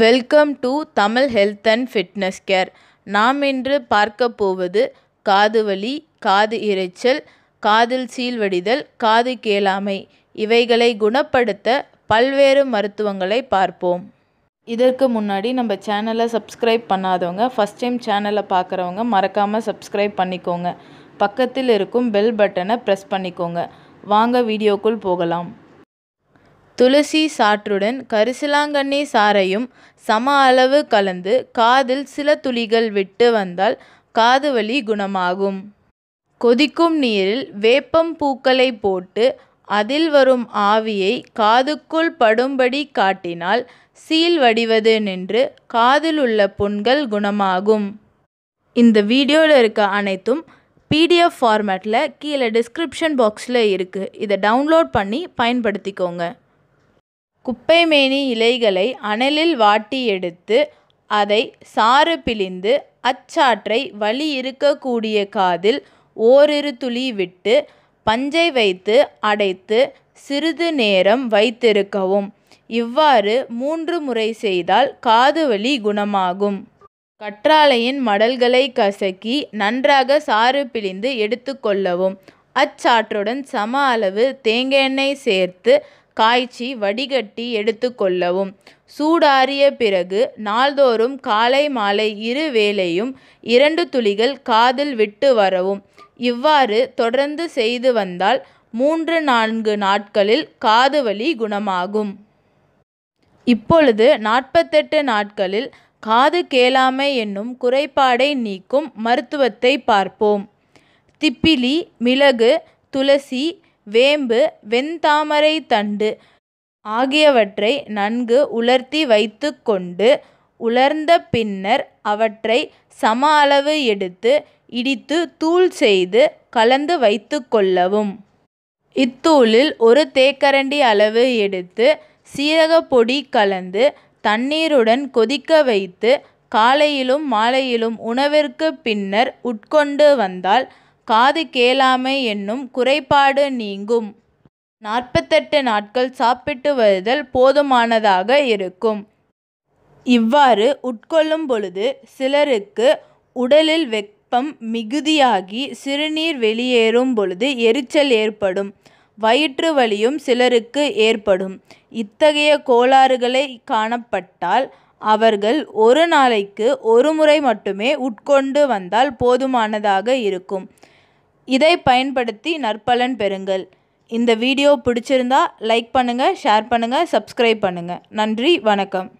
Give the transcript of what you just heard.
welcome to Tamil health and fitness care நாம் இன்று பார்க்க போவது காது வலி காது இரைச்சல் காதில் சீல்வடிதல் காது கேளாமை இவைகளை குணப்படுத்த பல்வேறு மருத்துவங்களை பார்ப்போம் இதற்கு முன்னாடி நம்ம சேனலை சப்ஸ்கிரைப் பண்ணாதவங்க ஃபஸ்ட் டைம் சேனலை பார்க்குறவங்க மறக்காமல் சப்ஸ்கிரைப் பண்ணிக்கோங்க பக்கத்தில் இருக்கும் பெல் பட்டனை ப்ரெஸ் பண்ணிக்கோங்க வாங்க வீடியோக்குள் போகலாம் துளசி சாற்றுடன் கரிசலாங்கண்ணி சாறையும் சம அளவு கலந்து காதில் சில துளிகள் விட்டு வந்தால் காது வலி குணமாகும் கொதிக்கும் நீரில் வேப்பம் பூக்களை போட்டு அதில் வரும் ஆவியை காதுக்குள் படும்படி காட்டினால் சீல் வடிவது நின்று காதில் உள்ள புண்கள் குணமாகும் இந்த வீடியோவில் இருக்க அனைத்தும் பிடிஎஃப் ஃபார்மேட்டில் கீழே டிஸ்கிரிப்ஷன் பாக்ஸில் இருக்குது இதை டவுன்லோட் பண்ணி பயன்படுத்திக்கோங்க குப்பைமேனி இலைகளை அனலில் வாட்டி எடுத்து அதை சாறு பிழிந்து அச்சாற்றை வலி இருக்கக்கூடிய காதில் ஓரிரு துளி விட்டு பஞ்சை வைத்து அடைத்து சிறிது நேரம் வைத்திருக்கவும் இவ்வாறு மூன்று முறை செய்தால் காது வலி குணமாகும் கற்றாழையின் மடல்களை கசக்கி நன்றாக சாறு பிழிந்து எடுத்துக்கொள்ளவும் அச்சாற்றுடன் சம அளவு தேங்காய் எண்ணெய் சேர்த்து காய்ச்சி வடிகட்டி எடுத்துக்கொள்ளவும் சூடாறிய பிறகு நாள்தோறும் காலை மாலை இரு வேளையும் இரண்டு துளிகள் காதில் விட்டு வரவும் இவ்வாறு தொடர்ந்து செய்து வந்தால் மூன்று நான்கு நாட்களில் காது வலி குணமாகும் இப்பொழுது நாற்பத்தெட்டு நாட்களில் காது கேளாமை என்னும் குறைபாடை நீக்கும் மருத்துவத்தை பார்ப்போம் திப்பிலி மிளகு துளசி வேம்பு வெண்தாமரை தண்டு ஆகியவற்றை நன்கு உலர்த்தி வைத்து கொண்டு உலர்ந்த பின்னர் அவற்றை சம அளவு எடுத்து இடித்து தூள் செய்து கலந்து வைத்து கொள்ளவும் இத்தூளில் ஒரு தேக்கரண்டி அளவு எடுத்து சீரகப்பொடி கலந்து தண்ணீருடன் கொதிக்க வைத்து காலையிலும் மாலையிலும் உணவிற்கு பின்னர் உட்கொண்டு வந்தால் காது கேளாமை என்னும் குறைபாடு நீங்கும் நாற்பத்தெட்டு நாட்கள் சாப்பிட்டு வருதல் போதுமானதாக இருக்கும் இவ்வாறு உட்கொள்ளும் பொழுது சிலருக்கு உடலில் வெப்பம் மிகுதியாகி சிறுநீர் வெளியேறும் பொழுது எரிச்சல் ஏற்படும் வயிற்று வலியும் சிலருக்கு ஏற்படும் இத்தகைய கோளாறுகளை காணப்பட்டால் அவர்கள் ஒரு நாளைக்கு ஒரு முறை மட்டுமே உட்கொண்டு வந்தால் போதுமானதாக இருக்கும் இதை பயன்படுத்தி நற்பலன் பெறுங்கள் இந்த வீடியோ பிடிச்சிருந்தா லைக் பண்ணுங்கள் ஷேர் பண்ணுங்கள் சப்ஸ்க்ரைப் பண்ணுங்கள் நன்றி வணக்கம்